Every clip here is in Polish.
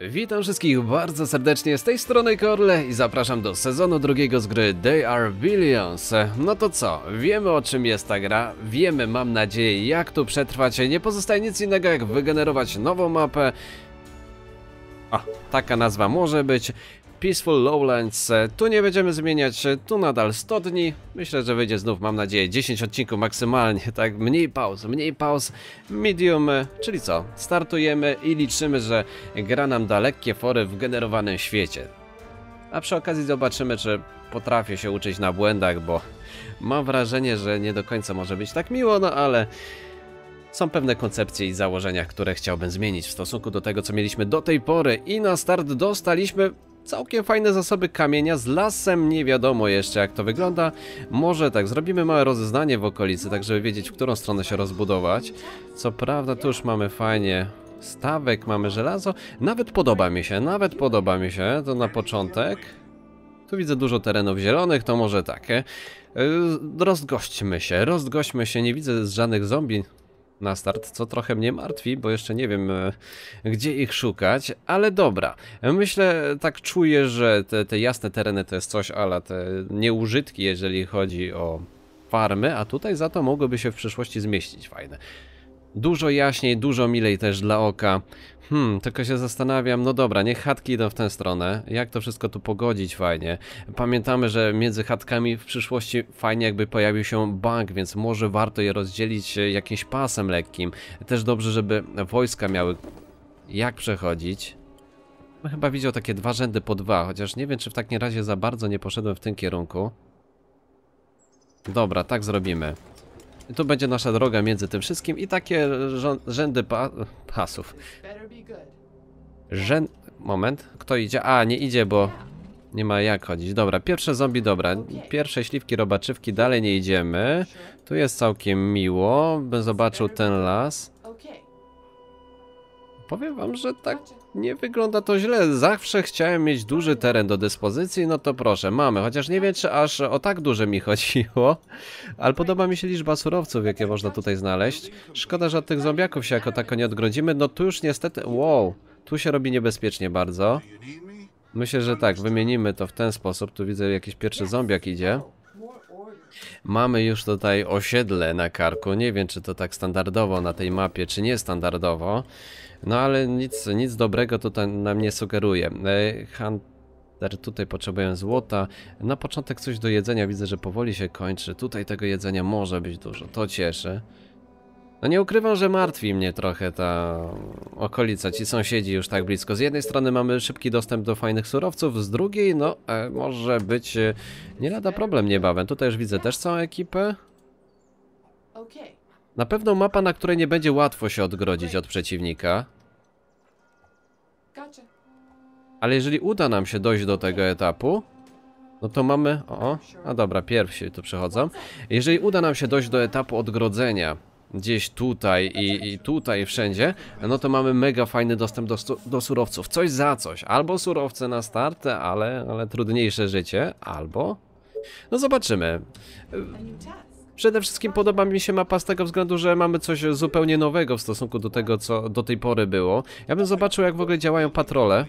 Witam wszystkich bardzo serdecznie z tej strony Korle i zapraszam do sezonu drugiego z gry They Are Billions. No to co, wiemy o czym jest ta gra, wiemy mam nadzieję jak tu przetrwać, nie pozostaje nic innego jak wygenerować nową mapę, a, taka nazwa może być Peaceful Lowlands. Tu nie będziemy zmieniać, tu nadal 100 dni. Myślę, że wyjdzie znów, mam nadzieję, 10 odcinków maksymalnie, tak? Mniej pauz, mniej pauz, medium, czyli co? Startujemy i liczymy, że gra nam da lekkie fory w generowanym świecie. A przy okazji zobaczymy, czy potrafię się uczyć na błędach, bo mam wrażenie, że nie do końca może być tak miło, no ale są pewne koncepcje i założenia, które chciałbym zmienić w stosunku do tego, co mieliśmy do tej pory i na start dostaliśmy całkiem fajne zasoby kamienia z lasem, nie wiadomo jeszcze jak to wygląda. Może tak, zrobimy małe rozeznanie w okolicy, tak żeby wiedzieć, w którą stronę się rozbudować. Co prawda tu już mamy fajnie stawek, mamy żelazo. Nawet podoba mi się, nawet podoba mi się, to na początek. Tu widzę dużo terenów zielonych, to może takie. Yy, rozgośćmy się, rozgośćmy się, nie widzę żadnych zombie na start, co trochę mnie martwi, bo jeszcze nie wiem, e, gdzie ich szukać, ale dobra. Myślę, tak czuję, że te, te jasne tereny to jest coś, ale te nieużytki, jeżeli chodzi o farmy, a tutaj za to mogłyby się w przyszłości zmieścić fajne. Dużo jaśniej, dużo milej też dla oka. Hmm, tylko się zastanawiam, no dobra, niech chatki idą w tę stronę. Jak to wszystko tu pogodzić fajnie? Pamiętamy, że między chatkami w przyszłości fajnie jakby pojawił się bank, więc może warto je rozdzielić e, jakimś pasem lekkim. Też dobrze, żeby wojska miały jak przechodzić. No chyba widział takie dwa rzędy po dwa, chociaż nie wiem, czy w takim razie za bardzo nie poszedłem w tym kierunku. Dobra, tak zrobimy. To będzie nasza droga między tym wszystkim i takie rzędy pa pasów. Rzęd... Moment, kto idzie? A, nie idzie, bo nie ma jak chodzić. Dobra, pierwsze zombie, dobra. Pierwsze śliwki, robaczywki, dalej nie idziemy. Tu jest całkiem miło, bym zobaczył ten las powiem wam, że tak nie wygląda to źle. Zawsze chciałem mieć duży teren do dyspozycji, no to proszę, mamy. Chociaż nie wiem, czy aż o tak duże mi chodziło, ale podoba mi się liczba surowców, jakie można tutaj znaleźć. Szkoda, że od tych zombiaków się jako tako nie odgrodzimy. No tu już niestety... Wow, tu się robi niebezpiecznie bardzo. Myślę, że tak, wymienimy to w ten sposób. Tu widzę, jakiś pierwszy zombiak idzie. Mamy już tutaj osiedle na karku. Nie wiem, czy to tak standardowo na tej mapie, czy nie standardowo. No ale nic, nic dobrego tutaj nam nie sugeruje. E, Hunter, tutaj potrzebuje złota. Na początek coś do jedzenia. Widzę, że powoli się kończy. Tutaj tego jedzenia może być dużo. To cieszy. No nie ukrywam, że martwi mnie trochę ta okolica, ci sąsiedzi już tak blisko. Z jednej strony mamy szybki dostęp do fajnych surowców, z drugiej no e, może być e, nie lada problem niebawem. Tutaj już widzę też całą ekipę. Na pewno mapa, na której nie będzie łatwo się odgrodzić od przeciwnika. Ale jeżeli uda nam się dojść do tego etapu, no to mamy... O, a dobra, pierwsi tu przychodzą. Jeżeli uda nam się dojść do etapu odgrodzenia gdzieś tutaj i, i, tutaj wszędzie, no to mamy mega fajny dostęp do, do surowców. Coś za coś. Albo surowce na start, ale, ale trudniejsze życie, albo... No zobaczymy. Przede wszystkim podoba mi się mapa z tego względu, że mamy coś zupełnie nowego w stosunku do tego, co do tej pory było. Ja bym zobaczył, jak w ogóle działają patrole.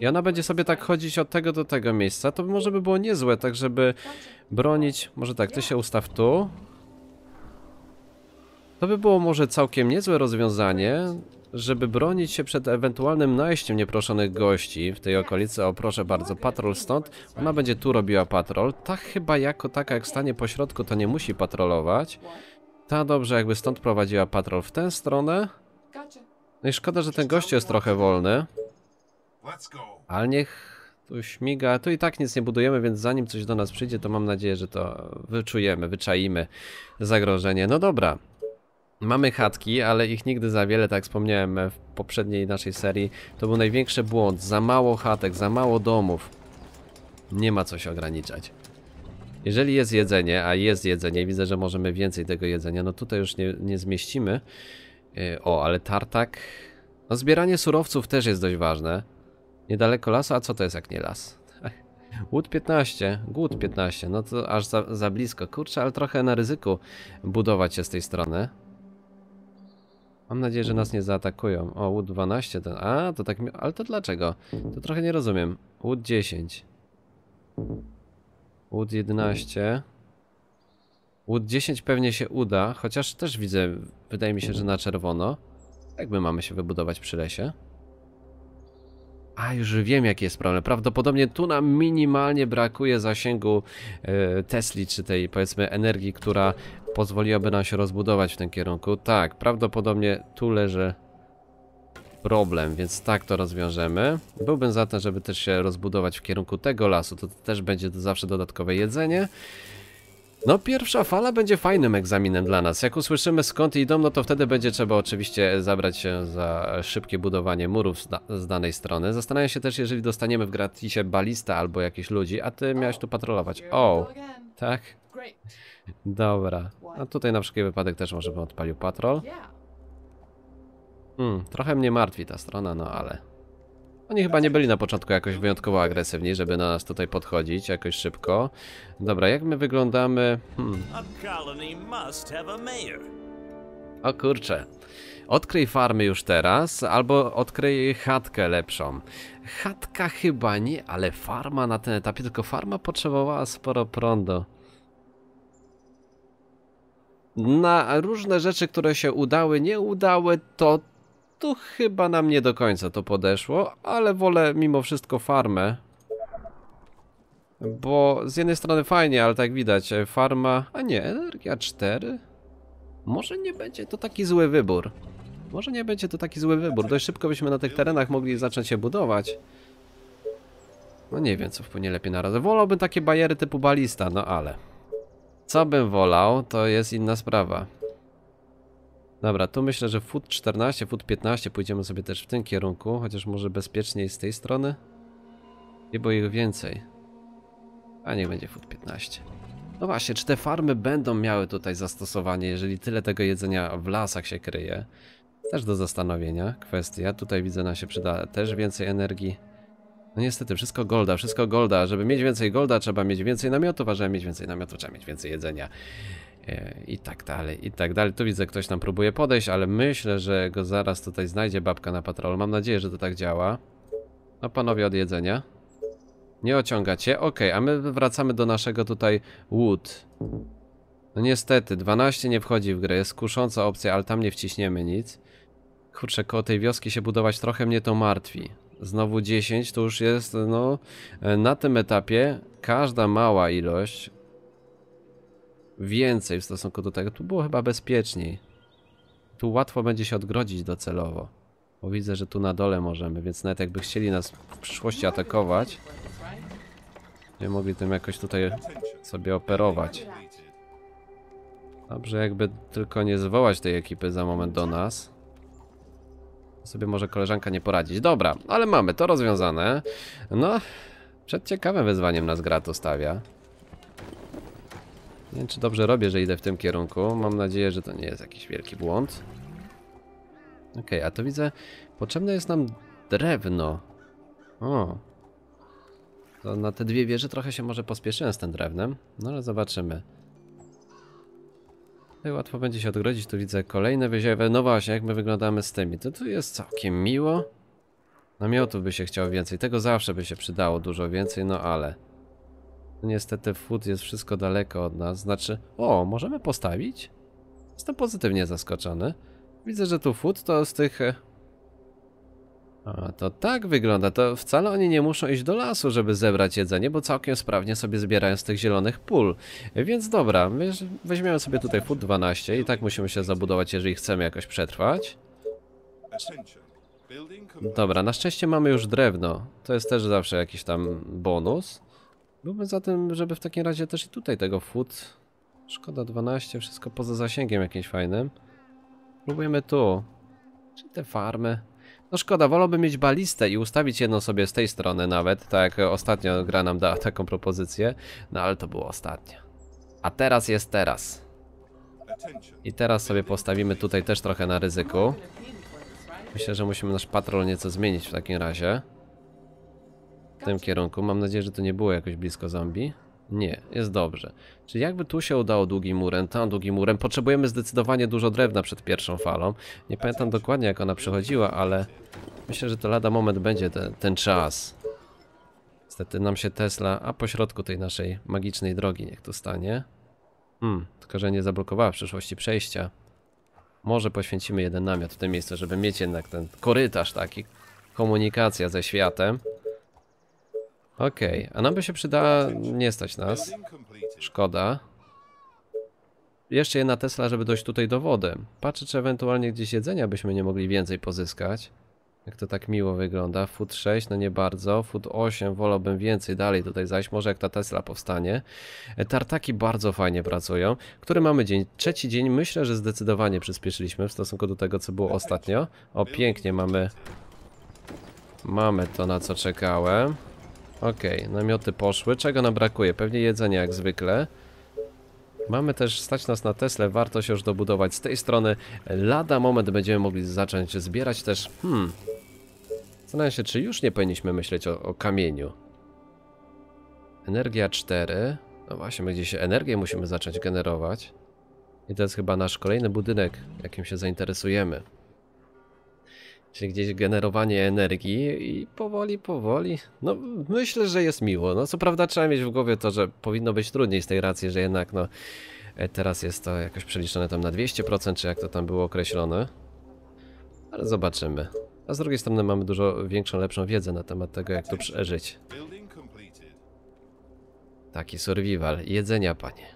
I ona będzie sobie tak chodzić od tego do tego miejsca. To może by było niezłe, tak żeby bronić... Może tak, ty się ustaw tu. To by było może całkiem niezłe rozwiązanie, żeby bronić się przed ewentualnym najściem nieproszonych gości w tej okolicy. O proszę bardzo, patrol stąd. Ona będzie tu robiła patrol. Ta chyba jako taka jak stanie po środku to nie musi patrolować. Ta dobrze jakby stąd prowadziła patrol w tę stronę. No i szkoda, że ten gość jest trochę wolny. Ale niech tu śmiga. Tu i tak nic nie budujemy, więc zanim coś do nas przyjdzie, to mam nadzieję, że to wyczujemy, wyczaimy zagrożenie. No dobra, Mamy chatki, ale ich nigdy za wiele, tak jak wspomniałem e, w poprzedniej naszej serii. To był największy błąd. Za mało chatek, za mało domów. Nie ma co się ograniczać. Jeżeli jest jedzenie, a jest jedzenie, widzę, że możemy więcej tego jedzenia, no tutaj już nie, nie zmieścimy. E, o, ale tartak... No zbieranie surowców też jest dość ważne. Niedaleko lasu, a co to jest jak nie las? Głód 15, głód 15, no to aż za, za blisko. Kurczę, ale trochę na ryzyku budować się z tej strony. Mam nadzieję, że nas nie zaatakują. O, Łód 12 A, to tak. Mi... Ale to dlaczego? To trochę nie rozumiem. Łód 10. Łód 11. Łód 10 pewnie się uda, chociaż też widzę, wydaje mi się, że na czerwono. Jak my mamy się wybudować przy lesie? A, już wiem jaki jest problem. Prawdopodobnie tu nam minimalnie brakuje zasięgu e, Tesli, czy tej powiedzmy energii, która pozwoliłaby nam się rozbudować w tym kierunku. Tak, prawdopodobnie tu leży problem, więc tak to rozwiążemy. Byłbym za tym, żeby też się rozbudować w kierunku tego lasu, to też będzie to zawsze dodatkowe jedzenie. No pierwsza fala będzie fajnym egzaminem dla nas. Jak usłyszymy skąd idą, no to wtedy będzie trzeba oczywiście zabrać się za szybkie budowanie murów z, da z danej strony. Zastanawiam się też, jeżeli dostaniemy w gratisie balista albo jakichś ludzi, a ty miałeś tu patrolować. O, oh, tak? Dobra. A tutaj na wszelki wypadek też może bym odpalił patrol. Hmm, trochę mnie martwi ta strona, no ale... Oni chyba nie byli na początku jakoś wyjątkowo agresywni, żeby na nas tutaj podchodzić jakoś szybko. Dobra, jak my wyglądamy? Hmm. O kurczę. Odkryj farmy już teraz, albo odkryj chatkę lepszą. Chatka chyba nie, ale farma na tym etapie, tylko farma potrzebowała sporo prądu. Na różne rzeczy, które się udały, nie udały, to tu chyba nam nie do końca to podeszło, ale wolę mimo wszystko farmę. Bo z jednej strony fajnie, ale tak widać, e, farma... A nie, energia 4? Może nie będzie to taki zły wybór. Może nie będzie to taki zły wybór. Dość szybko byśmy na tych terenach mogli zacząć się budować. No nie wiem, co wpłynie lepiej na razie. Wolałbym takie bajery typu balista, no ale... Co bym wolał, to jest inna sprawa. Dobra, tu myślę, że foot 14, foot 15 pójdziemy sobie też w tym kierunku, chociaż może bezpieczniej z tej strony. Nie bo ich więcej. A niech będzie foot 15. No właśnie, czy te farmy będą miały tutaj zastosowanie, jeżeli tyle tego jedzenia w lasach się kryje? Też do zastanowienia kwestia. Tutaj widzę, na się przyda też więcej energii. No niestety, wszystko golda, wszystko golda. Żeby mieć więcej golda, trzeba mieć więcej namiotów, a żeby mieć więcej namiotów, trzeba mieć więcej jedzenia. E, i tak dalej, i tak dalej. Tu widzę, ktoś nam próbuje podejść, ale myślę, że go zaraz tutaj znajdzie babka na patrolu. Mam nadzieję, że to tak działa. No panowie od jedzenia. Nie ociągacie? ok, a my wracamy do naszego tutaj Wood. No niestety, 12 nie wchodzi w grę, jest kusząca opcja, ale tam nie wciśniemy nic. Kurczę, koło tej wioski się budować trochę mnie to martwi. Znowu 10 to już jest, no, e, na tym etapie każda mała ilość, więcej w stosunku do tego. Tu było chyba bezpieczniej. Tu łatwo będzie się odgrodzić docelowo. Bo widzę, że tu na dole możemy, więc nawet jakby chcieli nas w przyszłości atakować, nie mogli tym jakoś tutaj sobie operować. Dobrze, jakby tylko nie zwołać tej ekipy za moment do nas. Sobie może koleżanka nie poradzić. Dobra, ale mamy to rozwiązane. No, przed ciekawym wyzwaniem nas gra to stawia. Nie wiem, czy dobrze robię, że idę w tym kierunku. Mam nadzieję, że to nie jest jakiś wielki błąd. Ok, a to widzę. Potrzebne jest nam drewno. O. To na te dwie wieże trochę się może pospieszyłem z tym drewnem. No ale zobaczymy. Tutaj łatwo będzie się odgrodzić. Tu widzę kolejne wyziewy. No właśnie, jak my wyglądamy z tymi. To tu jest całkiem miło. Namiotów by się chciało więcej. Tego zawsze by się przydało dużo więcej, no ale... Niestety food jest wszystko daleko od nas. Znaczy, o, możemy postawić? Jestem pozytywnie zaskoczony. Widzę, że tu food to z tych... E, A, to tak wygląda. To wcale oni nie muszą iść do lasu, żeby zebrać jedzenie, bo całkiem sprawnie sobie zbierają z tych zielonych pól. Więc dobra, weźmiemy sobie tutaj food 12 i tak musimy się zabudować, jeżeli chcemy jakoś przetrwać. Dobra, na szczęście mamy już drewno. To jest też zawsze jakiś tam bonus. Byłbym za tym, żeby w takim razie też i tutaj tego food. Szkoda 12, wszystko poza zasięgiem jakimś fajnym. Próbujemy tu. Czy te farmy? No szkoda, wolałbym mieć balistę i ustawić jedną sobie z tej strony nawet, tak jak ostatnio gra nam dała taką propozycję, no ale to było ostatnio. A teraz jest teraz. I teraz sobie postawimy tutaj też trochę na ryzyku. Myślę, że musimy nasz patrol nieco zmienić w takim razie w tym kierunku. Mam nadzieję, że to nie było jakoś blisko zombie. Nie, jest dobrze. Czyli jakby tu się udało długim murem, tam długim murem. Potrzebujemy zdecydowanie dużo drewna przed pierwszą falą. Nie pamiętam dokładnie jak ona przychodziła, ale myślę, że to lada moment będzie ten, ten czas. Niestety nam się Tesla, a pośrodku tej naszej magicznej drogi niech tu stanie. Hmm, tylko że nie zablokowała w przyszłości przejścia. Może poświęcimy jeden namiot w tym miejscu, żeby mieć jednak ten korytarz taki, komunikacja ze światem. Okej, okay. a nam by się przydała nie stać nas. Szkoda. Jeszcze jedna Tesla, żeby dojść tutaj do wody. Patrzę, czy ewentualnie gdzieś jedzenia byśmy nie mogli więcej pozyskać. Jak to tak miło wygląda. Food 6, no nie bardzo. Food 8, wolałbym więcej dalej tutaj zajść. Może jak ta Tesla powstanie. E, tartaki bardzo fajnie pracują. Który mamy dzień? Trzeci dzień. Myślę, że zdecydowanie przyspieszyliśmy w stosunku do tego, co było ostatnio. O, pięknie mamy... Mamy to, na co czekałem. Okej, okay, namioty poszły. Czego nam brakuje? Pewnie jedzenia jak zwykle. Mamy też stać nas na Tesle, warto się już dobudować z tej strony. Lada moment będziemy mogli zacząć zbierać też. Hmm. Zastanawiam się, czy już nie powinniśmy myśleć o, o kamieniu. Energia 4. No właśnie, będzie się energię musimy zacząć generować. I to jest chyba nasz kolejny budynek, jakim się zainteresujemy czyli gdzieś generowanie energii i powoli, powoli. No myślę, że jest miło. No co prawda trzeba mieć w głowie to, że powinno być trudniej z tej racji, że jednak no e, teraz jest to jakoś przeliczone tam na 200%, czy jak to tam było określone. Ale zobaczymy. A z drugiej strony mamy dużo większą, lepszą wiedzę na temat tego, jak tu przeżyć. Taki survival. Jedzenia, panie.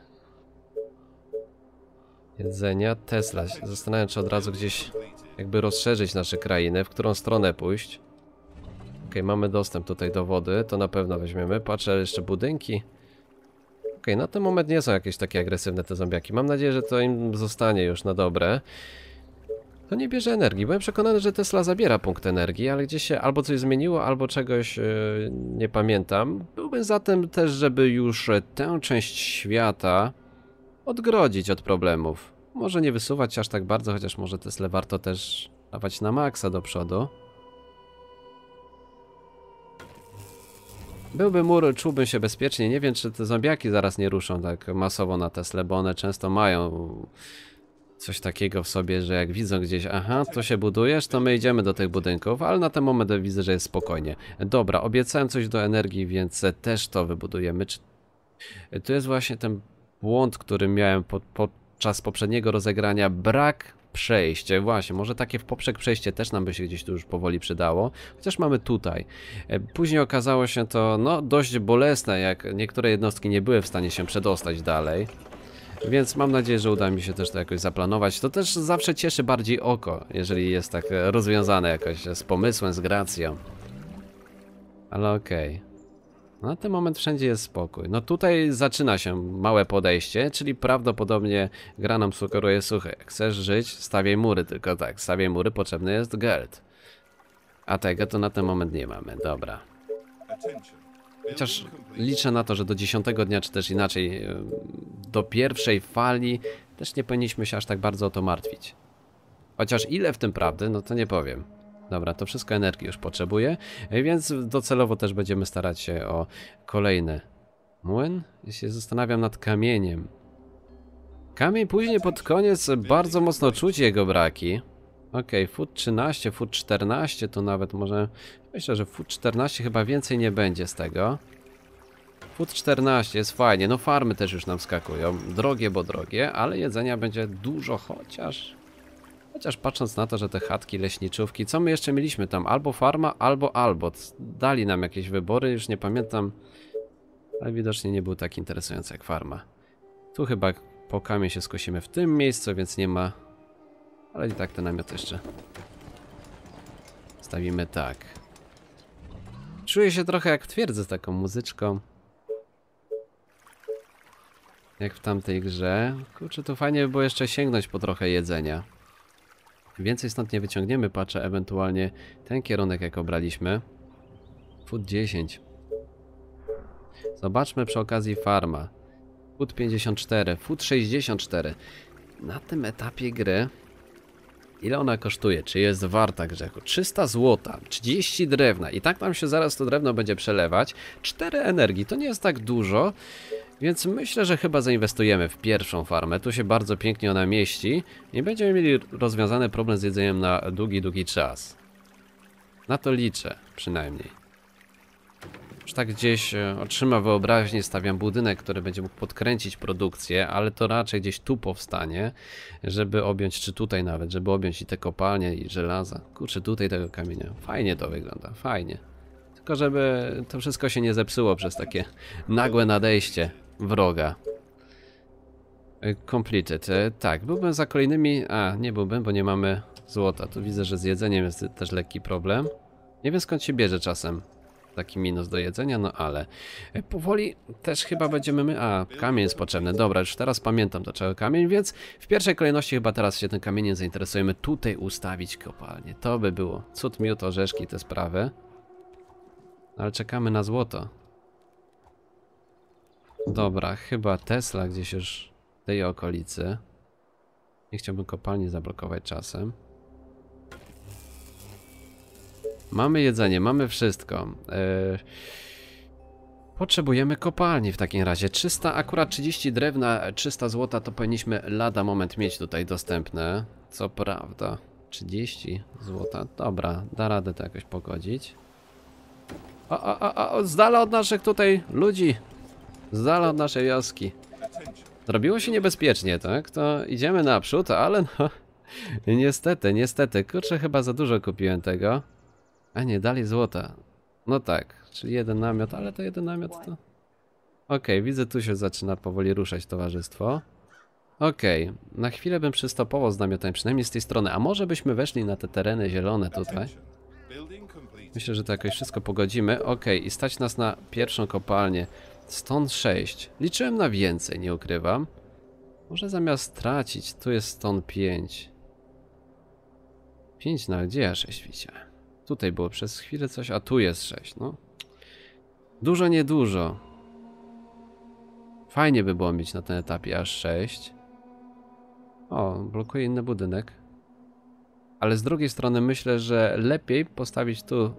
Jedzenia. Tesla. Zastanawiam się, czy od razu gdzieś jakby rozszerzyć nasze krainy, w którą stronę pójść. Ok, mamy dostęp tutaj do wody, to na pewno weźmiemy. Patrzę, jeszcze budynki. Ok, na ten moment nie są jakieś takie agresywne te zombiaki. Mam nadzieję, że to im zostanie już na dobre. To nie bierze energii. Byłem przekonany, że Tesla zabiera punkt energii, ale gdzieś się albo coś zmieniło, albo czegoś yy, nie pamiętam. Byłbym zatem też, żeby już e, tę część świata odgrodzić od problemów. Może nie wysuwać aż tak bardzo, chociaż może Tesla warto też dawać na maksa do przodu. Byłby mur, czułbym się bezpiecznie. Nie wiem, czy te zombiaki zaraz nie ruszą tak masowo na Tesla, bo one często mają coś takiego w sobie, że jak widzą gdzieś, aha, to się budujesz, to my idziemy do tych budynków, ale na ten moment widzę, że jest spokojnie. Dobra, obiecałem coś do energii, więc też to wybudujemy. Tu To jest właśnie ten błąd, który miałem pod, pod podczas poprzedniego rozegrania brak przejście. Właśnie, może takie w poprzek przejście też nam by się gdzieś tu już powoli przydało. Chociaż mamy tutaj. E, później okazało się to no, dość bolesne, jak niektóre jednostki nie były w stanie się przedostać dalej. Więc mam nadzieję, że uda mi się też to jakoś zaplanować. To też zawsze cieszy bardziej oko, jeżeli jest tak e, rozwiązane jakoś z pomysłem, z gracją. Ale okej. Okay. Na no, ten moment wszędzie jest spokój. No tutaj zaczyna się małe podejście, czyli prawdopodobnie gra nam sugeruje suchy. Chcesz żyć? Stawiaj mury, tylko tak. Stawiaj mury, potrzebny jest geld. A tego to na ten moment nie mamy, dobra. Chociaż liczę na to, że do 10 dnia, czy też inaczej, do pierwszej fali też nie powinniśmy się aż tak bardzo o to martwić. Chociaż ile w tym prawdy, no to nie powiem. Dobra, to wszystko energii już potrzebuje, więc docelowo też będziemy starać się o kolejny młyn. Ja się zastanawiam nad kamieniem. Kamień później pod koniec bardzo mocno czuć jego braki. Okej, okay, foot 13, foot 14 to nawet może... Myślę, że foot 14 chyba więcej nie będzie z tego. Food 14 jest fajnie, no farmy też już nam skakują. Drogie, bo drogie, ale jedzenia będzie dużo, chociaż Chociaż patrząc na to, że te chatki, leśniczówki, co my jeszcze mieliśmy tam? Albo farma, albo albo. Dali nam jakieś wybory, już nie pamiętam. Ale widocznie nie był tak interesujący jak farma. Tu chyba po kamie się skosimy w tym miejscu, więc nie ma... Ale i tak ten namiot jeszcze. Stawimy tak. Czuję się trochę jak w twierdzy z taką muzyczką. Jak w tamtej grze. Kurczę, tu fajnie by było jeszcze sięgnąć po trochę jedzenia. Więcej stąd nie wyciągniemy, patrzę ewentualnie ten kierunek jak obraliśmy. Food 10. Zobaczmy przy okazji farma. Food 54, Food 64. Na tym etapie gry Ile ona kosztuje? Czy jest warta grzechu? 300 złotych, 30 drewna i tak nam się zaraz to drewno będzie przelewać. 4 energii, to nie jest tak dużo, więc myślę, że chyba zainwestujemy w pierwszą farmę. Tu się bardzo pięknie ona mieści i będziemy mieli rozwiązany problem z jedzeniem na długi, długi czas. Na to liczę przynajmniej. Już tak gdzieś e, otrzyma wyobraźnię, stawiam budynek, który będzie mógł podkręcić produkcję, ale to raczej gdzieś tu powstanie, żeby objąć, czy tutaj nawet, żeby objąć i te kopalnie i żelaza. Kurczę, tutaj tego kamienia. Fajnie to wygląda, fajnie. Tylko żeby to wszystko się nie zepsuło przez takie nagłe nadejście wroga. E, completed. E, tak, byłbym za kolejnymi... A, nie byłbym, bo nie mamy złota. Tu widzę, że z jedzeniem jest też lekki problem. Nie wiem skąd się bierze czasem taki minus do jedzenia, no ale e, powoli też chyba będziemy my... A, kamień jest potrzebny, dobra, już teraz pamiętam dlaczego kamień, więc w pierwszej kolejności chyba teraz się tym kamieniem zainteresujemy, tutaj ustawić kopalnię, to by było cud, miód, orzeszki, te sprawy, ale czekamy na złoto. Dobra, chyba Tesla gdzieś już w tej okolicy. Nie chciałbym kopalni zablokować czasem. Mamy jedzenie, mamy wszystko. E, potrzebujemy kopalni w takim razie. 300, akurat 30 drewna, 300 złota to powinniśmy lada moment mieć tutaj dostępne. Co prawda. 30 złota. Dobra, da radę to jakoś pogodzić. O, o, o, o, z dala od naszych tutaj ludzi. Z dala od naszej wioski. Zrobiło się niebezpiecznie, tak? To idziemy naprzód, ale no... Niestety, niestety. Kurczę, chyba za dużo kupiłem tego. A nie, dalej złota. No tak, czyli jeden namiot, ale to jeden namiot to... OK, widzę tu się zaczyna powoli ruszać towarzystwo. OK, na chwilę bym przystopował z namiotem przynajmniej z tej strony. A może byśmy weszli na te tereny zielone tutaj? Myślę, że to jakoś wszystko pogodzimy. OK, i stać nas na pierwszą kopalnię. Stąd 6. Liczyłem na więcej, nie ukrywam. Może zamiast tracić, tu jest stąd 5. 5 na no, gdzie ja 6 widziałem? Tutaj było przez chwilę coś, a tu jest 6, no. Dużo, niedużo. Fajnie by było mieć na tym etapie aż 6. O, blokuje inny budynek. Ale z drugiej strony myślę, że lepiej postawić tu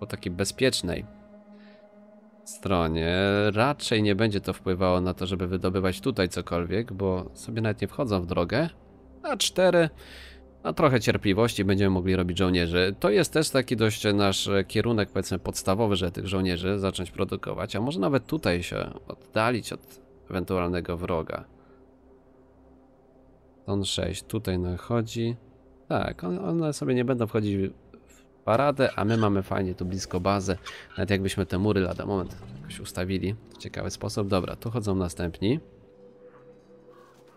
po takiej bezpiecznej stronie. Raczej nie będzie to wpływało na to, żeby wydobywać tutaj cokolwiek, bo sobie nawet nie wchodzą w drogę. A 4 a trochę cierpliwości będziemy mogli robić żołnierzy. To jest też taki dość nasz kierunek, powiedzmy, podstawowy, że tych żołnierzy zacząć produkować, a może nawet tutaj się oddalić od ewentualnego wroga. Ton 6 tutaj nam chodzi. Tak, one sobie nie będą wchodzić w paradę, a my mamy fajnie tu blisko bazę. Nawet jakbyśmy te mury lada moment jakoś ustawili w ciekawy sposób. Dobra, tu chodzą następni.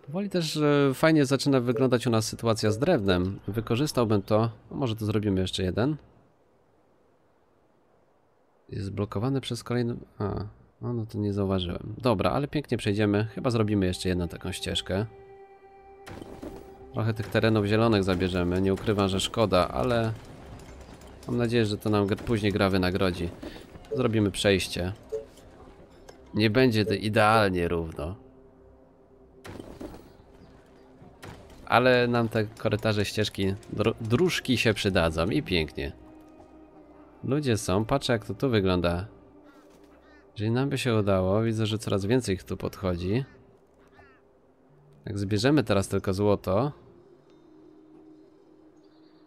Powoli też fajnie zaczyna wyglądać u nas sytuacja z drewnem. Wykorzystałbym to. Może to zrobimy jeszcze jeden. Jest blokowany przez kolejny... A, no, no to nie zauważyłem. Dobra, ale pięknie przejdziemy. Chyba zrobimy jeszcze jedną taką ścieżkę. Trochę tych terenów zielonych zabierzemy. Nie ukrywam, że szkoda, ale... Mam nadzieję, że to nam później gra wynagrodzi. Zrobimy przejście. Nie będzie to idealnie równo. ale nam te korytarze, ścieżki, dróżki się przydadzą i pięknie. Ludzie są, patrzę jak to tu wygląda. Jeżeli nam by się udało, widzę, że coraz więcej ich tu podchodzi. Jak zbierzemy teraz tylko złoto,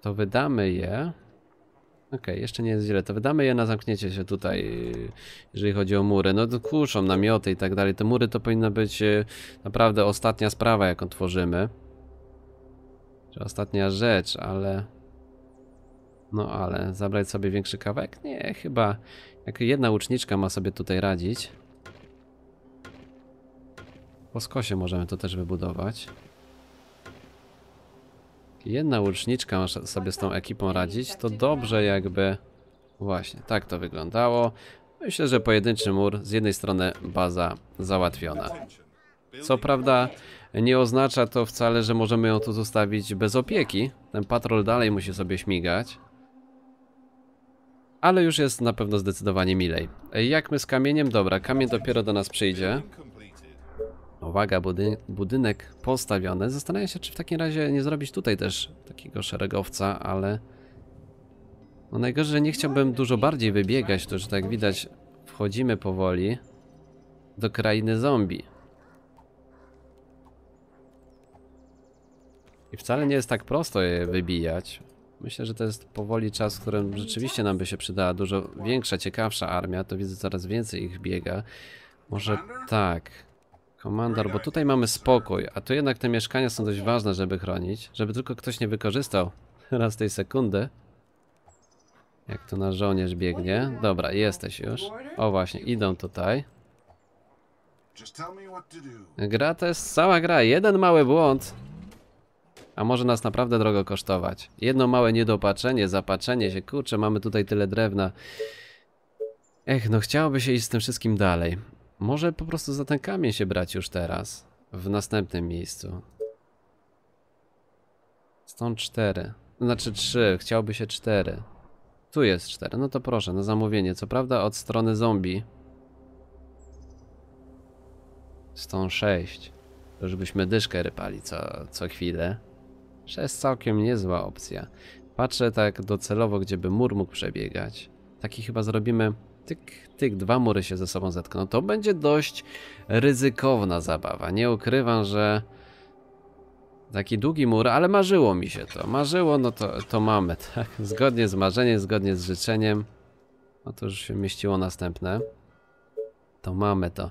to wydamy je. Okej, okay, jeszcze nie jest źle. To wydamy je na zamknięcie się tutaj, jeżeli chodzi o mury. No to kuszą, namioty i tak dalej. Te mury to powinna być e, naprawdę ostatnia sprawa, jaką tworzymy. Ostatnia rzecz, ale... No ale, zabrać sobie większy kawałek? Nie, chyba jak jedna łuczniczka ma sobie tutaj radzić. Po skosie możemy to też wybudować. Jedna łuczniczka ma sobie z tą ekipą radzić, to dobrze jakby... Właśnie, tak to wyglądało. Myślę, że pojedynczy mur, z jednej strony baza załatwiona. Co prawda nie oznacza to wcale, że możemy ją tu zostawić bez opieki. Ten patrol dalej musi sobie śmigać. Ale już jest na pewno zdecydowanie milej. Jak my z kamieniem? Dobra, kamień dopiero do nas przyjdzie. Uwaga, budynek postawiony. Zastanawiam się, czy w takim razie nie zrobić tutaj też takiego szeregowca, ale... No najgorzej, że nie chciałbym dużo bardziej wybiegać, to że tak widać wchodzimy powoli do krainy zombie. I wcale nie jest tak prosto je wybijać. Myślę, że to jest powoli czas, w którym rzeczywiście nam by się przydała dużo większa, ciekawsza armia. To widzę coraz więcej ich biega. Może tak. Komandor, bo tutaj mamy spokój, a tu jednak te mieszkania są dość ważne, żeby chronić. Żeby tylko ktoś nie wykorzystał raz tej sekundy. Jak to na żołnierz biegnie. Dobra, jesteś już. O właśnie, idą tutaj. Gra to jest cała gra, jeden mały błąd a może nas naprawdę drogo kosztować. Jedno małe niedopatrzenie, zapatrzenie się, kurczę, mamy tutaj tyle drewna. Ech, no chciałoby się iść z tym wszystkim dalej. Może po prostu za ten kamień się brać już teraz, w następnym miejscu. Stąd cztery. Znaczy trzy, chciałoby się cztery. Tu jest cztery, no to proszę, na zamówienie. Co prawda od strony zombie. Stąd sześć. To żebyśmy dyszkę rypali co, co chwilę że jest całkiem niezła opcja. Patrzę tak docelowo, gdzie by mur mógł przebiegać. Taki chyba zrobimy tyk, tyk, dwa mury się ze sobą zetkną. To będzie dość ryzykowna zabawa. Nie ukrywam, że taki długi mur, ale marzyło mi się to. Marzyło, no to, to mamy, tak? Zgodnie z marzeniem, zgodnie z życzeniem. No to już się mieściło następne. To mamy to.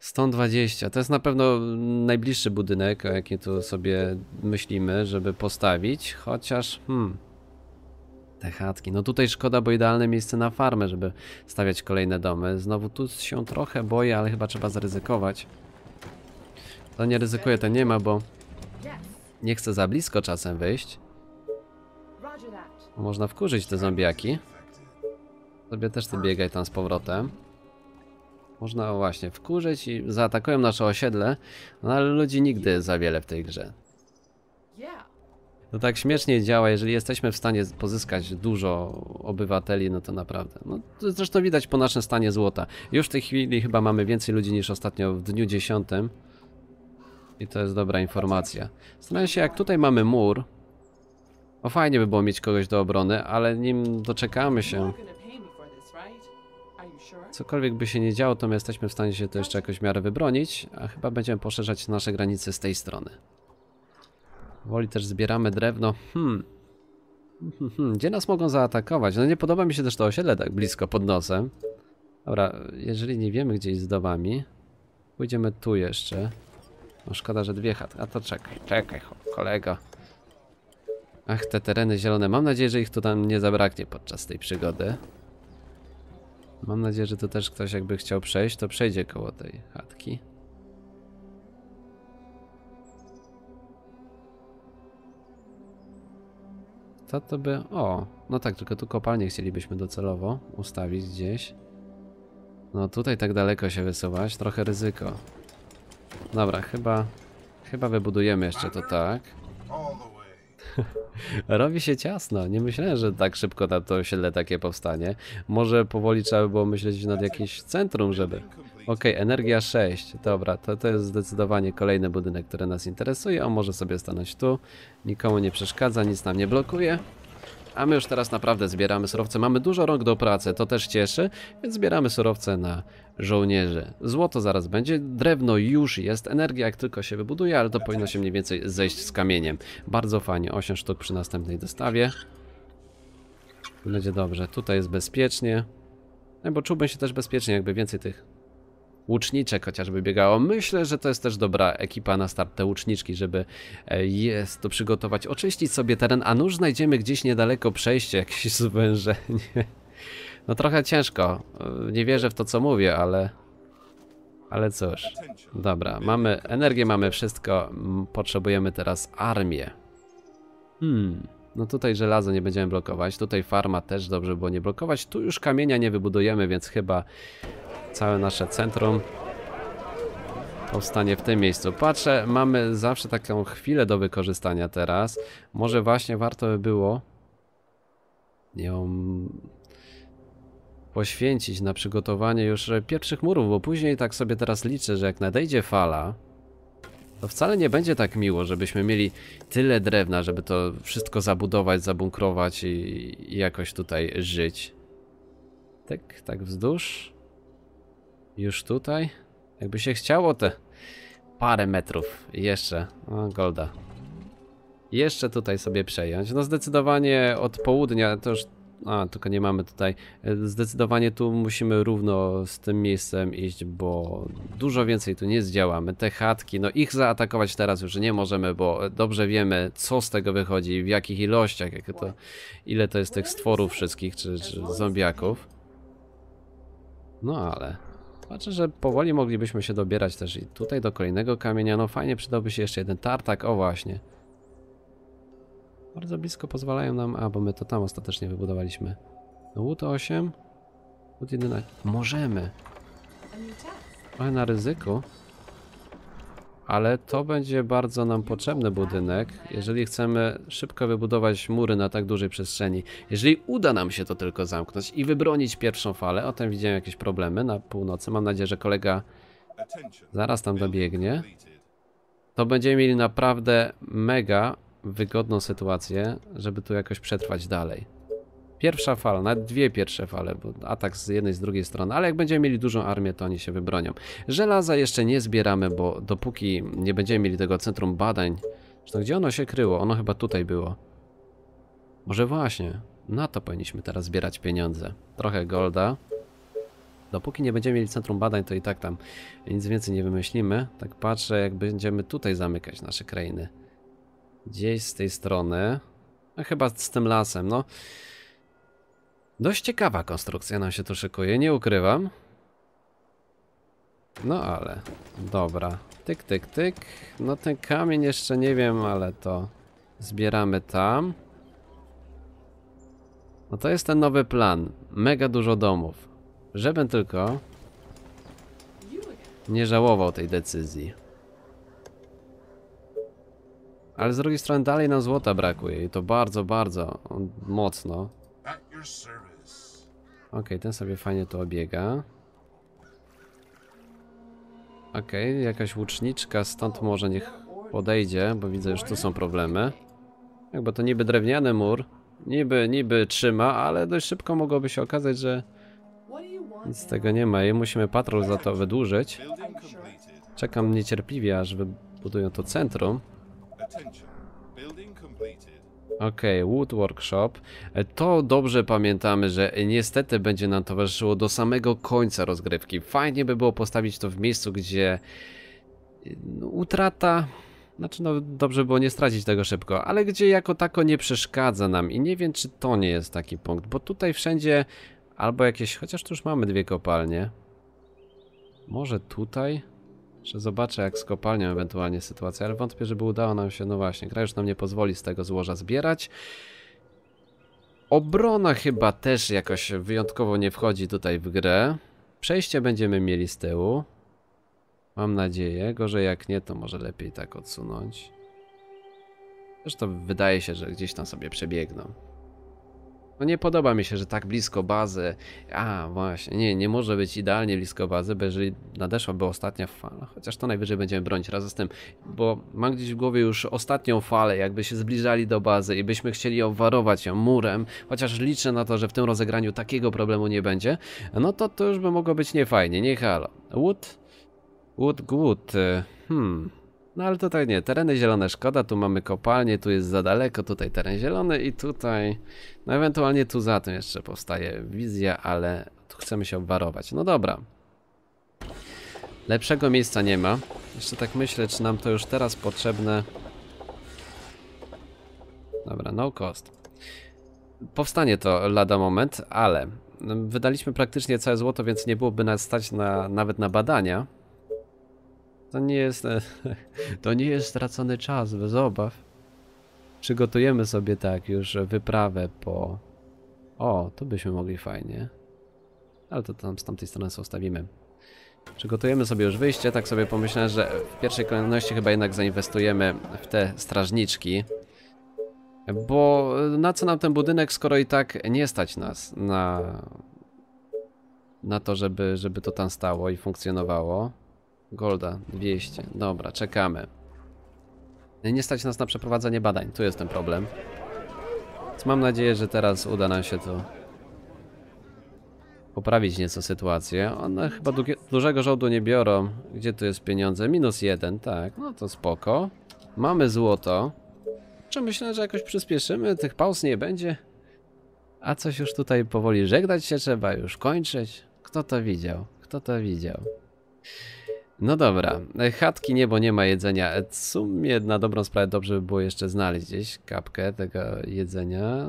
120. To jest na pewno najbliższy budynek, o jaki tu sobie myślimy, żeby postawić. Chociaż, hmm, te chatki. No tutaj szkoda, bo idealne miejsce na farmę, żeby stawiać kolejne domy. Znowu tu się trochę boję, ale chyba trzeba zaryzykować. To nie ryzykuje, to nie ma, bo nie chcę za blisko czasem wyjść. Można wkurzyć te zombiaki. Sobie też ty biegaj tam z powrotem. Można właśnie wkurzyć i zaatakują nasze osiedle, no ale ludzi nigdy za wiele w tej grze. To tak śmiesznie działa, jeżeli jesteśmy w stanie pozyskać dużo obywateli, no to naprawdę. No, to zresztą widać po naszym stanie złota. Już w tej chwili chyba mamy więcej ludzi niż ostatnio w dniu 10. I to jest dobra informacja. Zastanawiam się, jak tutaj mamy mur. O, fajnie by było mieć kogoś do obrony, ale nim doczekamy się Cokolwiek by się nie działo, to my jesteśmy w stanie się to jeszcze jakoś w miarę wybronić, a chyba będziemy poszerzać nasze granice z tej strony. Woli też zbieramy drewno. Hmm. hmm, hmm, hmm. Gdzie nas mogą zaatakować? No nie podoba mi się też to osiedle tak blisko pod nosem. Dobra, jeżeli nie wiemy gdzie z domami, pójdziemy tu jeszcze. No szkoda, że dwie chatki. A to czekaj, czekaj, kolego. Ach, te tereny zielone. Mam nadzieję, że ich tu tam nie zabraknie podczas tej przygody. Mam nadzieję, że to też ktoś jakby chciał przejść, to przejdzie koło tej chatki. To to by... O, no tak, tylko tu kopalnię chcielibyśmy docelowo ustawić gdzieś. No tutaj tak daleko się wysuwać, trochę ryzyko. Dobra, chyba... Chyba wybudujemy jeszcze to tak. Robi się ciasno. Nie myślałem, że tak szybko tam to osiedle takie powstanie. Może powoli trzeba by było myśleć nad jakimś centrum, żeby... Okej, okay, energia 6. Dobra, to, to jest zdecydowanie kolejny budynek, który nas interesuje. On może sobie stanąć tu. Nikomu nie przeszkadza, nic nam nie blokuje. A my już teraz naprawdę zbieramy surowce. Mamy dużo rąk do pracy, to też cieszy, więc zbieramy surowce na żołnierzy. Złoto zaraz będzie, drewno już jest, energia jak tylko się wybuduje, ale to powinno się mniej więcej zejść z kamieniem. Bardzo fajnie, 8 sztuk przy następnej dostawie. Będzie dobrze, tutaj jest bezpiecznie. No bo czułbym się też bezpiecznie, jakby więcej tych łuczniczek chociażby biegało. Myślę, że to jest też dobra ekipa na start, te łuczniczki, żeby e, jest to przygotować, oczyścić sobie teren, a nuż znajdziemy gdzieś niedaleko przejście, jakieś zwężenie. No trochę ciężko, e, nie wierzę w to co mówię, ale... Ale cóż, dobra, mamy energię, mamy wszystko, potrzebujemy teraz armię. Hmm, no tutaj żelazo nie będziemy blokować, tutaj farma też dobrze było nie blokować, tu już kamienia nie wybudujemy, więc chyba całe nasze centrum powstanie w tym miejscu. Patrzę, mamy zawsze taką chwilę do wykorzystania teraz. Może właśnie warto by było ją poświęcić na przygotowanie już pierwszych murów, bo później tak sobie teraz liczę, że jak nadejdzie fala, to wcale nie będzie tak miło, żebyśmy mieli tyle drewna, żeby to wszystko zabudować, zabunkrować i, i jakoś tutaj żyć. Tak, tak wzdłuż. Już tutaj? Jakby się chciało te parę metrów jeszcze. O, Golda. Jeszcze tutaj sobie przejąć. No zdecydowanie od południa to już... A, tylko nie mamy tutaj. Zdecydowanie tu musimy równo z tym miejscem iść, bo dużo więcej tu nie zdziałamy. Te chatki, no ich zaatakować teraz już nie możemy, bo dobrze wiemy, co z tego wychodzi, w jakich ilościach, jak to, ile to jest tych stworów wszystkich, czy, czy zombiaków. No ale Patrzę, znaczy, że powoli moglibyśmy się dobierać też i tutaj do kolejnego kamienia. No fajnie przydałby się jeszcze jeden tartak, o właśnie. Bardzo blisko pozwalają nam, a bo my to tam ostatecznie wybudowaliśmy. No łód 8, łód 11. Możemy. Ale na ryzyko ale to będzie bardzo nam potrzebny budynek, jeżeli chcemy szybko wybudować mury na tak dużej przestrzeni. Jeżeli uda nam się to tylko zamknąć i wybronić pierwszą falę, o tym widziałem jakieś problemy na północy, mam nadzieję, że kolega zaraz tam dobiegnie, to będziemy mieli naprawdę mega wygodną sytuację, żeby tu jakoś przetrwać dalej. Pierwsza fala, nawet dwie pierwsze fale, bo atak z jednej, z drugiej strony, ale jak będziemy mieli dużą armię, to oni się wybronią. Żelaza jeszcze nie zbieramy, bo dopóki nie będziemy mieli tego centrum badań, to gdzie ono się kryło? Ono chyba tutaj było. Może właśnie, na to powinniśmy teraz zbierać pieniądze. Trochę golda. Dopóki nie będziemy mieli centrum badań, to i tak tam nic więcej nie wymyślimy. Tak patrzę, jak będziemy tutaj zamykać nasze krainy. Gdzieś z tej strony. No chyba z tym lasem, no. Dość ciekawa konstrukcja nam się tu szykuje, nie ukrywam. No ale, dobra. Tyk, tyk, tyk. No ten kamień jeszcze nie wiem, ale to zbieramy tam. No to jest ten nowy plan. Mega dużo domów. Żebym tylko nie żałował tej decyzji. Ale z drugiej strony dalej nam złota brakuje i to bardzo, bardzo mocno. Ok, ten sobie fajnie to obiega. Ok, jakaś łuczniczka stąd może niech podejdzie, bo widzę, że tu są problemy. Jakby bo to niby drewniany mur, niby, niby trzyma, ale dość szybko mogłoby się okazać, że nic z tego nie ma i musimy patrol za to wydłużyć. Czekam niecierpliwie, aż wybudują to centrum. Okej, okay, Wood Workshop. E, to dobrze pamiętamy, że niestety będzie nam towarzyszyło do samego końca rozgrywki. Fajnie by było postawić to w miejscu, gdzie e, no, utrata... Znaczy, no dobrze by było nie stracić tego szybko, ale gdzie jako tako nie przeszkadza nam i nie wiem, czy to nie jest taki punkt, bo tutaj wszędzie albo jakieś... Chociaż tu już mamy dwie kopalnie. Może tutaj... Jeszcze zobaczę jak z kopalnią ewentualnie sytuacja, ale wątpię, żeby udało nam się, no właśnie, kraj już nam nie pozwoli z tego złoża zbierać. Obrona chyba też jakoś wyjątkowo nie wchodzi tutaj w grę. Przejście będziemy mieli z tyłu. Mam nadzieję, gorzej jak nie, to może lepiej tak odsunąć. Zresztą wydaje się, że gdzieś tam sobie przebiegną. No nie podoba mi się, że tak blisko bazy. A właśnie, nie, nie może być idealnie blisko bazy, bo jeżeli nadeszłaby ostatnia fala, chociaż to najwyżej będziemy bronić razem z tym, bo mam gdzieś w głowie już ostatnią falę, jakby się zbliżali do bazy i byśmy chcieli obwarować ją murem, chociaż liczę na to, że w tym rozegraniu takiego problemu nie będzie, no to to już by mogło być niefajnie, nie halo. Wood? Wood, wood. Hmm... No ale tutaj nie, tereny zielone szkoda, tu mamy kopalnię, tu jest za daleko, tutaj teren zielony i tutaj, no ewentualnie tu za tym jeszcze powstaje wizja, ale tu chcemy się obwarować. No dobra. Lepszego miejsca nie ma. Jeszcze tak myślę, czy nam to już teraz potrzebne. Dobra, no cost. Powstanie to lada moment, ale wydaliśmy praktycznie całe złoto, więc nie byłoby nas stać na, nawet na badania. To nie jest, to nie jest stracony czas, bez obaw. Przygotujemy sobie tak już wyprawę po... O, tu byśmy mogli fajnie. Ale to tam z tamtej strony zostawimy. Przygotujemy sobie już wyjście, tak sobie pomyślałem, że w pierwszej kolejności chyba jednak zainwestujemy w te strażniczki. Bo na co nam ten budynek, skoro i tak nie stać nas na, na to, żeby, żeby to tam stało i funkcjonowało. Golda 200. Dobra, czekamy. Nie stać nas na przeprowadzenie badań. Tu jest ten problem. Więc mam nadzieję, że teraz uda nam się to poprawić nieco sytuację. One chyba du dużego żołdu nie biorą. Gdzie tu jest pieniądze? Minus jeden, tak. No to spoko. Mamy złoto. Czy myślę, że jakoś przyspieszymy? Tych pauz nie będzie. A coś już tutaj powoli żegnać się trzeba, już kończyć. Kto to widział? Kto to widział? No dobra, e, chatki niebo nie ma jedzenia. E, w sumie na dobrą sprawę dobrze by było jeszcze znaleźć gdzieś kapkę tego jedzenia.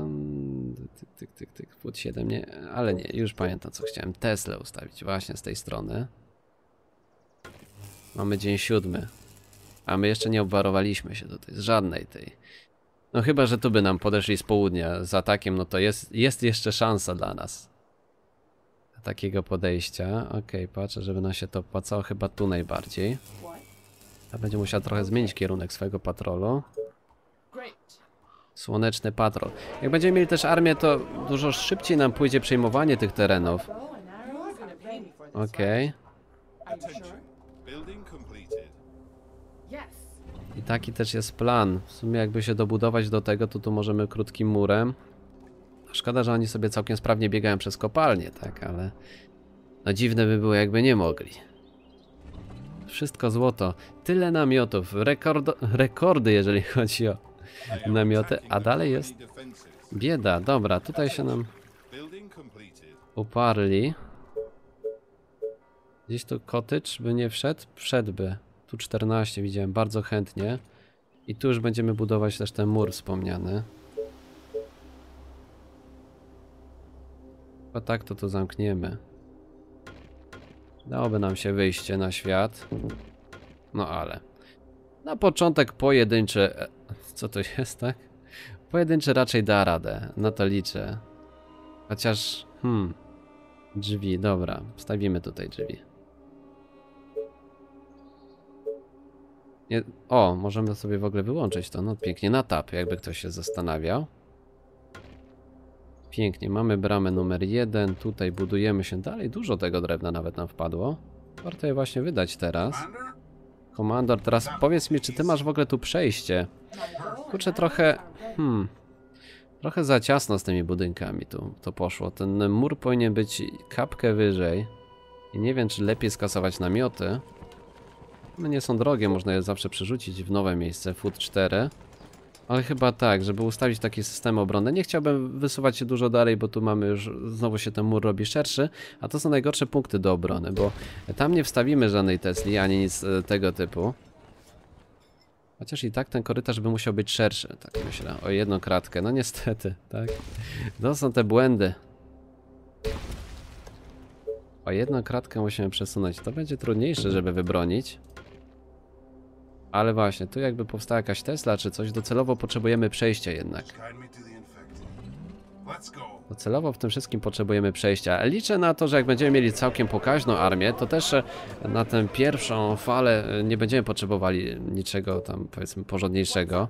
Tyk, tyk, tyk, tyk, płód 7, nie? Ale nie, już pamiętam co chciałem. Tesla ustawić właśnie z tej strony. Mamy dzień siódmy. A my jeszcze nie obwarowaliśmy się tutaj z żadnej tej. No chyba, że tu by nam podeszli z południa z atakiem, no to jest, jest jeszcze szansa dla nas takiego podejścia. Okej, okay, patrzę, żeby nam się to opłacało chyba tu najbardziej. Ta będzie musiała trochę zmienić kierunek swojego patrolu. Słoneczny patrol. Jak będziemy mieli też armię, to dużo szybciej nam pójdzie przejmowanie tych terenów. Okej. Okay. I taki też jest plan. W sumie jakby się dobudować do tego, to tu możemy krótkim murem. Szkoda, że oni sobie całkiem sprawnie biegają przez kopalnię, tak, ale... No dziwne by było, jakby nie mogli. Wszystko złoto. Tyle namiotów. Rekord... Rekordy, jeżeli chodzi o namioty. A dalej jest bieda. Dobra, tutaj się nam uparli. Gdzieś tu kotycz by nie wszedł? Wszedłby. Tu 14 widziałem, bardzo chętnie. I tu już będziemy budować też ten mur wspomniany. Bo tak to to zamkniemy. Dałoby nam się wyjście na świat. No ale. Na początek pojedyncze... E, co to jest, tak? Pojedyncze raczej da radę. Na to liczę. Chociaż... Hmm. Drzwi, dobra. Wstawimy tutaj drzwi. Nie... O, możemy sobie w ogóle wyłączyć to. No pięknie na tap, jakby ktoś się zastanawiał. Pięknie, mamy bramę numer jeden. Tutaj budujemy się dalej. Dużo tego drewna nawet nam wpadło. Warto je właśnie wydać teraz. Komandor, teraz powiedz mi, czy ty masz w ogóle tu przejście? Kurczę, trochę... Hmm... Trochę za ciasno z tymi budynkami tu to poszło. Ten mur powinien być kapkę wyżej. I nie wiem, czy lepiej skasować namioty. One no nie są drogie, można je zawsze przerzucić w nowe miejsce. Food 4. Ale chyba tak, żeby ustawić taki system obronne. Nie chciałbym wysuwać się dużo dalej, bo tu mamy już, znowu się ten mur robi szerszy, a to są najgorsze punkty do obrony, bo tam nie wstawimy żadnej Tesli, ani nic e, tego typu. Chociaż i tak ten korytarz by musiał być szerszy, tak myślę, o jedną kratkę, no niestety, tak. To są te błędy. O jedną kratkę musimy przesunąć, to będzie trudniejsze, żeby wybronić. Ale właśnie, tu jakby powstała jakaś Tesla czy coś, docelowo potrzebujemy przejścia jednak. Docelowo w tym wszystkim potrzebujemy przejścia. Liczę na to, że jak będziemy mieli całkiem pokaźną armię, to też e, na tę pierwszą falę e, nie będziemy potrzebowali niczego tam powiedzmy porządniejszego.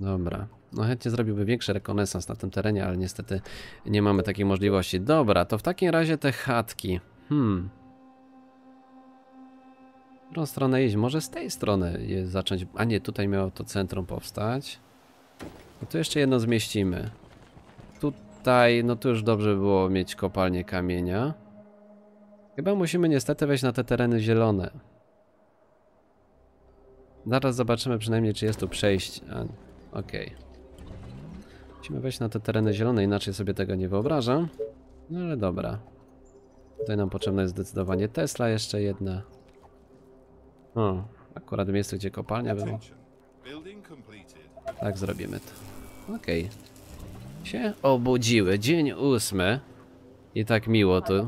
Dobra. No chętnie zrobiłby większy rekonesans na tym terenie, ale niestety nie mamy takiej możliwości. Dobra, to w takim razie te chatki. Hmm. Którą stronę iść? Może z tej strony je zacząć. A nie, tutaj miało to centrum powstać. No tu jeszcze jedno zmieścimy. Tutaj, no tu już dobrze było mieć kopalnię kamienia. Chyba musimy niestety wejść na te tereny zielone. Zaraz zobaczymy przynajmniej, czy jest tu przejść. Okej. Okay. Musimy wejść na te tereny zielone, inaczej sobie tego nie wyobrażam. No ale dobra. Tutaj nam potrzebna jest zdecydowanie Tesla, jeszcze jedna. O, akurat miejsce, gdzie kopalnia była. Tak zrobimy to. Okej. Okay. Się obudziły. Dzień ósmy. I tak miło tu.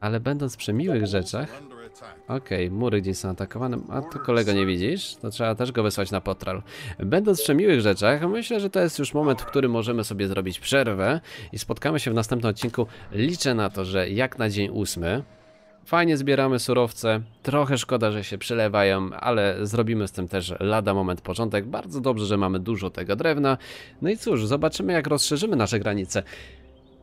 Ale będąc przy miłych rzeczach, tak. Okej, okay, mury gdzieś są atakowane, a to kolego nie widzisz? To trzeba też go wysłać na potral. Będąc przy miłych rzeczach, myślę, że to jest już moment, w którym możemy sobie zrobić przerwę i spotkamy się w następnym odcinku. Liczę na to, że jak na dzień ósmy, Fajnie zbieramy surowce, trochę szkoda, że się przelewają, ale zrobimy z tym też lada moment początek. Bardzo dobrze, że mamy dużo tego drewna. No i cóż, zobaczymy jak rozszerzymy nasze granice.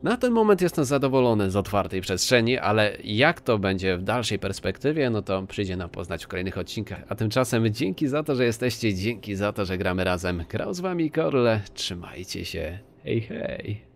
Na ten moment jestem zadowolony z otwartej przestrzeni, ale jak to będzie w dalszej perspektywie, no to przyjdzie nam poznać w kolejnych odcinkach. A tymczasem dzięki za to, że jesteście, dzięki za to, że gramy razem. Grał z wami Korle, trzymajcie się. Hej, hej.